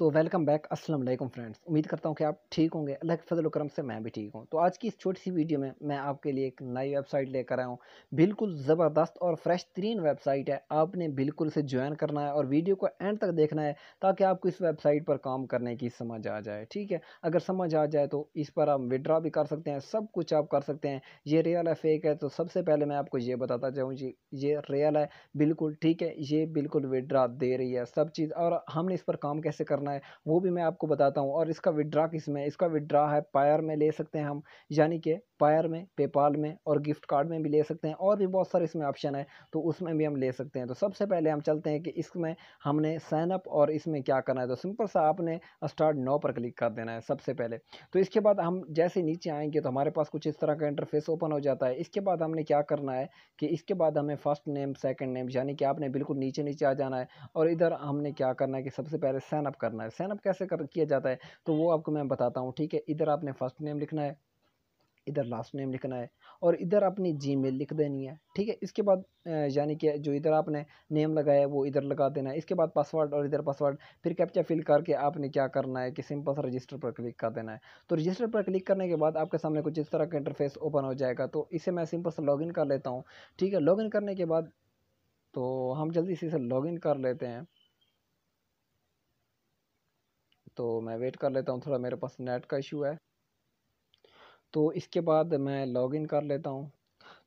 तो welcome back अस्सलाम वालेकुम फ्रेंड्स उम्मीद करता हूँ कि आप ठीक होंगे अल्लाह के फजल करम से मैं भी ठीक हूँ तो आज की इस छोटी सी वीडियो में मैं आपके लिए एक नई वेबसाइट लेकर आया हूँ बिल्कुल ज़बरदस्त और फ्रेश तरीन वेबसाइट है आपने बिल्कुल इसे ज्वाइन करना है और वीडियो को एंड तक देखना है ताकि आपको इस वेबसाइट पर काम करने की समझ आ जाए ठीक है अगर समझ आ जाए तो इस पर आप विड्रा भी कर सकते हैं सब कुछ आप कर सकते हैं ये रियल है फेक है तो सबसे पहले मैं आपको ये बताता चाहूँ जी ये रियल है बिल्कुल ठीक है ये बिल्कुल विड्रा दे रही है सब चीज़ और हमने इस पर काम कैसे करना करना है वो भी मैं आपको बताता हूँ और इसका विड्रा किस में इसका विड्रा है पायर में ले सकते हैं हम यानी कि पायर में पेपाल में और गिफ्ट कार्ड में भी ले सकते हैं और भी बहुत सारे इसमें ऑप्शन है तो उसमें भी हम ले सकते हैं तो सबसे पहले हम चलते हैं कि इसमें हमने साइनअप और इसमें क्या करना है तो सिंपल सा आपने स्टार्ट नाउ पर क्लिक कर देना है सबसे पहले तो इसके बाद हम जैसे नीचे आएंगे तो हमारे पास कुछ इस तरह का इंटरफेस ओपन हो जाता है इसके बाद हमने क्या करना है कि इसके बाद हमें फर्स्ट नेम सेकेंड नेम यानी कि आपने बिल्कुल नीचे नीचे आ जाना है और इधर हमने क्या करना है कि सबसे पहले साइनअप अप करना करना है साइनअप कैसे कर किया जाता है तो वो आपको मैं बताता हूँ ठीक है इधर आपने फर्स्ट नेम लिखना है इधर लास्ट नेम लिखना है और इधर अपनी जी मेल लिख देनी है ठीक है इसके बाद यानी कि जो इधर आपने नेम लगाया है वो इधर लगा देना है इसके बाद पासवर्ड और इधर पासवर्ड फिर कैप्चा फिल करके आपने क्या करना है कि सिंपल सा रजिस्टर पर क्लिक कर देना है तो रजिस्टर पर क्लिक करने के बाद आपके सामने कुछ इस तरह का इंटरफेस ओपन हो जाएगा तो इसे मैं सिंपल लॉग इन कर लेता हूँ ठीक है लॉगिन करने के बाद तो हम जल्दी इसी से इन कर लेते हैं तो मैं वेट कर लेता हूँ थोड़ा मेरे पास नेट का इशू है तो इसके बाद मैं लॉगिन कर लेता हूँ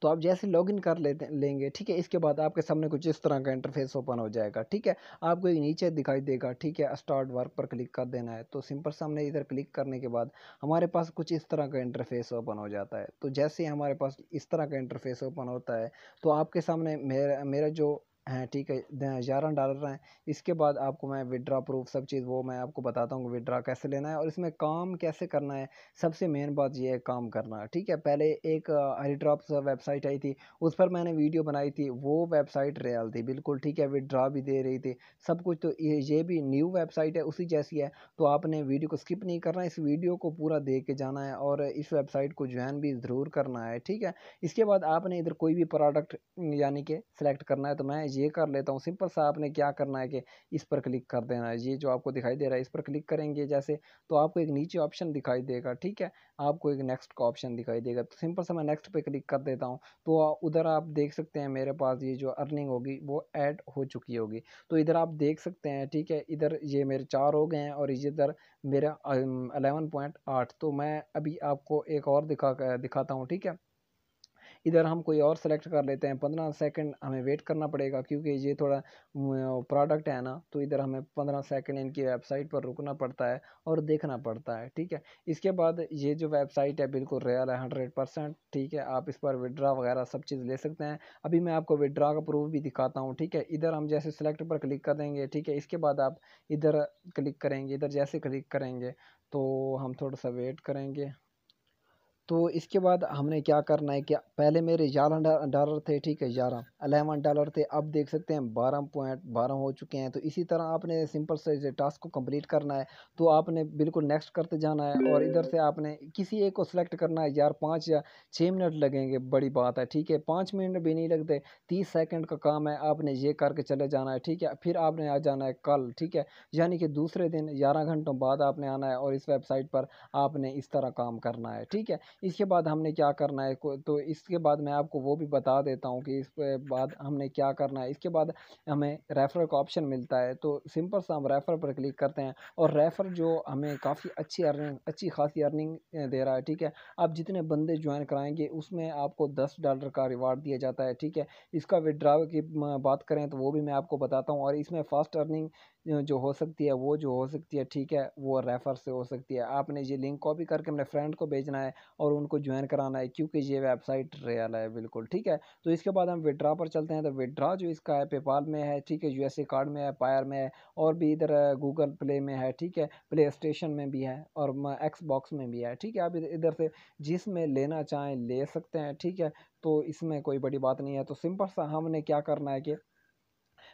तो आप जैसे लॉगिन कर लेते लेंगे ठीक है इसके बाद आपके सामने कुछ इस तरह का इंटरफेस ओपन हो जाएगा ठीक है आपको नीचे दिखाई देगा ठीक है स्टार्ट वर्क पर क्लिक कर देना है तो सिंपल सामने इधर क्लिक करने के बाद हमारे पास कुछ इस तरह का इंटरफेस ओपन हो जाता है तो जैसे ही हमारे पास इस तरह का इंटरफेस ओपन होता है तो आपके सामने मेरा मेरा जो हैं ठीक है ग्यारह डॉलर हैं इसके बाद आपको मैं विड्रा प्रूफ सब चीज़ वो मैं आपको बताता हूँ विड्रा कैसे लेना है और इसमें काम कैसे करना है सबसे मेन बात ये है काम करना ठीक है पहले एक हरीड्रॉप्स वेबसाइट आई थी उस पर मैंने वीडियो बनाई थी वो वेबसाइट रियल थी बिल्कुल ठीक है विड्रा भी दे रही थी सब कुछ तो ये भी न्यू वेबसाइट है उसी जैसी है तो आपने वीडियो को स्किप नहीं करना इस वीडियो को पूरा देख के जाना है और इस वेबसाइट को ज्वाइन भी ज़रूर करना है ठीक है इसके बाद आपने इधर कोई भी प्रोडक्ट यानी कि सेलेक्ट करना है तो मैं ये कर लेता हूँ सिंपल सा आपने क्या करना है कि इस पर क्लिक कर देना है ये जो आपको दिखाई दे रहा है इस पर क्लिक करेंगे जैसे तो आपको एक नीचे ऑप्शन दिखाई देगा ठीक है आपको एक नेक्स्ट का ऑप्शन दिखाई देगा तो सिंपल सा मैं नेक्स्ट पर क्लिक कर देता हूँ तो उधर आप देख सकते हैं मेरे पास ये जो अर्निंग होगी वो ऐड हो चुकी होगी तो इधर आप देख सकते हैं ठीक है इधर ये मेरे चार हो गए हैं और इधर मेरा अलेवन पॉइंट आठ तो मैं अभी आपको एक और दिखा दिखाता हूँ ठीक है इधर हम कोई और सेलेक्ट कर लेते हैं पंद्रह सेकंड हमें वेट करना पड़ेगा क्योंकि ये थोड़ा प्रोडक्ट है ना तो इधर हमें पंद्रह सेकंड इनकी वेबसाइट पर रुकना पड़ता है और देखना पड़ता है ठीक है इसके बाद ये जो वेबसाइट है बिल्कुल रियल है हंड्रेड परसेंट ठीक है आप इस पर विड्रा वगैरह सब चीज़ ले सकते हैं अभी मैं आपको विड्रा का प्रूफ भी दिखाता हूँ ठीक है इधर हम जैसे सेलेक्ट पर क्लिक कर देंगे ठीक है इसके बाद आप इधर क्लिक करेंगे इधर जैसे क्लिक करेंगे तो हम थोड़ा सा वेट करेंगे तो इसके बाद हमने क्या करना है कि पहले मेरे ग्यारह डॉलर थे ठीक है ग्यारह अलेवन डॉलर थे अब देख सकते हैं बारह पॉइंट बारह हो चुके हैं तो इसी तरह आपने सिंपल से टास्क को कंप्लीट करना है तो आपने बिल्कुल नेक्स्ट करते जाना है और इधर से आपने किसी एक को सिलेक्ट करना है यार पाँच या छः मिनट लगेंगे बड़ी बात है ठीक है पाँच मिनट भी नहीं लगते तीस सेकेंड का काम है आपने ये करके चले जाना है ठीक है फिर आपने आ जाना है कल ठीक है यानी कि दूसरे दिन ग्यारह घंटों बाद आपने आना है और इस वेबसाइट पर आपने इस तरह काम करना है ठीक है इसके बाद हमने क्या करना है तो इसके बाद मैं आपको वो भी बता देता हूँ कि इस बाद हमने क्या करना है इसके बाद हमें रेफ़र का ऑप्शन मिलता है तो सिंपल सा हम रेफ़र पर क्लिक करते हैं और रेफ़र जो हमें काफ़ी अच्छी अर्निंग अच्छी खासी अर्निंग दे रहा है ठीक है आप जितने बंदे ज्वाइन कराएंगे उसमें आपको दस डॉलर का रिवार्ड दिया जाता है ठीक है इसका विड्राव की बात करें तो वो भी मैं आपको बताता हूँ और इसमें फास्ट अर्निंग जो हो सकती है वो जो हो सकती है ठीक है वो रेफ़र से हो सकती है आपने ये लिंक कॉपी करके अपने फ्रेंड को भेजना है और और उनको ज्वाइन कराना है क्योंकि ये वेबसाइट रियल है बिल्कुल ठीक है तो इसके बाद हम विड्रा पर चलते हैं तो विड्रा जो इसका है पेपाल में है ठीक है यूएसए कार्ड में है पायर में है और भी इधर गूगल प्ले में है ठीक है प्ले स्टेशन में भी है और एक्स बॉक्स में भी है ठीक है आप इधर से जिसमें लेना चाहें ले सकते हैं ठीक है तो इसमें कोई बड़ी बात नहीं है तो सिंपल सा हमने क्या करना है कि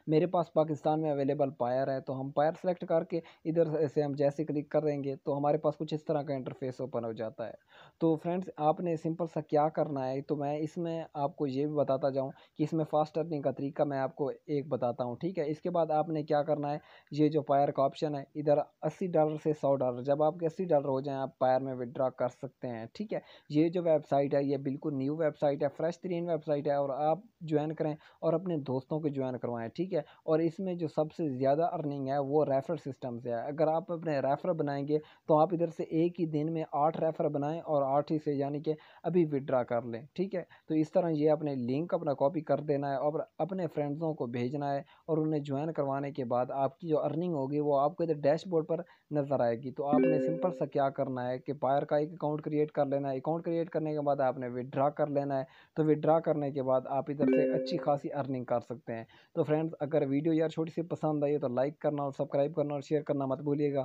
मेरे पास पाकिस्तान में अवेलेबल पायर है तो हम पायर सेलेक्ट करके इधर से हम जैसे क्लिक करेंगे तो हमारे पास कुछ इस तरह का इंटरफेस ओपन हो जाता है तो फ्रेंड्स आपने सिंपल सा क्या करना है तो मैं इसमें आपको ये भी बताता जाऊँ कि इसमें फास्ट अर्निंग का तरीका मैं आपको एक बताता हूँ ठीक है इसके बाद आपने क्या करना है ये जो पायर का ऑप्शन है इधर अस्सी डॉलर से सौ डॉलर जब आपके अस्सी डॉलर हो जाएँ आप पायर में विदड्रा कर सकते हैं ठीक है ये जो वेबसाइट है ये बिल्कुल न्यू वेबसाइट है फ्रेश तरीन वेबसाइट है और आप ज्वाइन करें और अपने दोस्तों को ज्वाइन करवाएँ ठीक है है और इसमें जो सबसे ज़्यादा अर्निंग है वो रेफर सिस्टम से है अगर आप अपने रेफर बनाएंगे तो आप इधर से एक ही दिन में आठ रेफर बनाएं और आठ ही से यानी कि अभी विड्रा कर लें ठीक है तो इस तरह ये अपने लिंक अपना कॉपी कर देना है और अपने फ्रेंड्सों को भेजना है और उन्हें ज्वाइन करवाने के बाद आपकी जो अर्निंग होगी वो आपको इधर डैशबोर्ड पर नज़र आएगी तो आपने सिंपल सा क्या करना है कि पायर का एक अकाउंट क्रिएट कर लेना है अकाउंट क्रिएट करने के बाद आपने विड्रा कर लेना है तो विड्रा करने के बाद आप इधर से अच्छी खासी अर्निंग कर सकते हैं तो फ्रेंड्स अगर वीडियो यार छोटी सी पसंद आई तो लाइक करना और सब्सक्राइब करना और शेयर करना मत भूलिएगा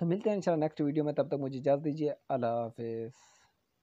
तो मिलते हैं इंशाल्लाह नेक्स्ट वीडियो में तब तक मुझे इजाज़ दीजिए अल्लाह हाफिज़